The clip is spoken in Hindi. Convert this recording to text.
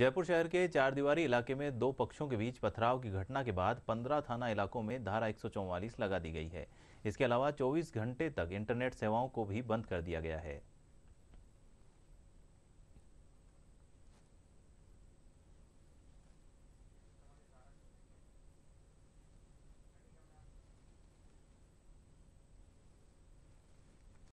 जयपुर शहर के चारदीवारी इलाके में दो पक्षों के बीच पथराव की घटना के बाद 15 थाना इलाकों में धारा एक लगा दी गई है इसके अलावा 24 घंटे तक इंटरनेट सेवाओं को भी बंद कर दिया गया है